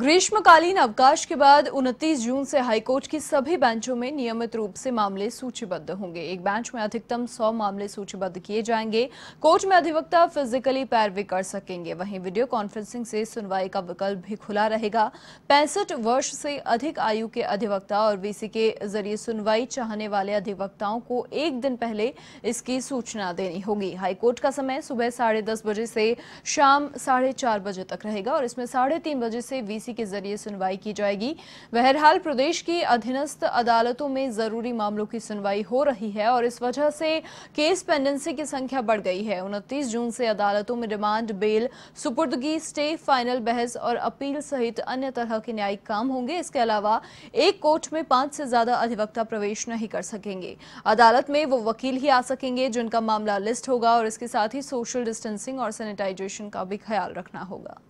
ग्रीष्मकालीन अवकाश के बाद 29 जून से हाईकोर्ट की सभी बेंचों में नियमित रूप से मामले सूचीबद्ध होंगे एक बेंच में अधिकतम 100 मामले सूचीबद्ध किए जाएंगे कोर्ट में अधिवक्ता फिजिकली पैरवी कर सकेंगे वहीं वीडियो कॉन्फ्रेंसिंग से सुनवाई का विकल्प भी खुला रहेगा पैंसठ वर्ष से अधिक आयु के अधिवक्ता और वीसी के जरिए सुनवाई चाहने वाले अधिवक्ताओं को एक दिन पहले इसकी सूचना देनी होगी हाईकोर्ट का समय सुबह साढ़े बजे से शाम साढ़े बजे तक रहेगा और इसमें साढ़े बजे से वीसी ईसी के जरिए सुनवाई की जाएगी बहरहाल प्रदेश की अधीनस्थ अदालतों में जरूरी मामलों की सुनवाई हो रही है और इस वजह से केस पेंडेंसी की संख्या बढ़ गई है उनतीस जून से अदालतों में रिमांड बेल सुपुर्दगी स्टे फाइनल बहस और अपील सहित अन्य तरह के न्यायिक काम होंगे इसके अलावा एक कोर्ट में पांच से ज्यादा अधिवक्ता प्रवेश नहीं कर सकेंगे अदालत में वो वकील ही आ सकेंगे जिनका मामला लिस्ट होगा और इसके साथ ही सोशल डिस्टेंसिंग और सैनिटाइजेशन का भी ख्याल रखना होगा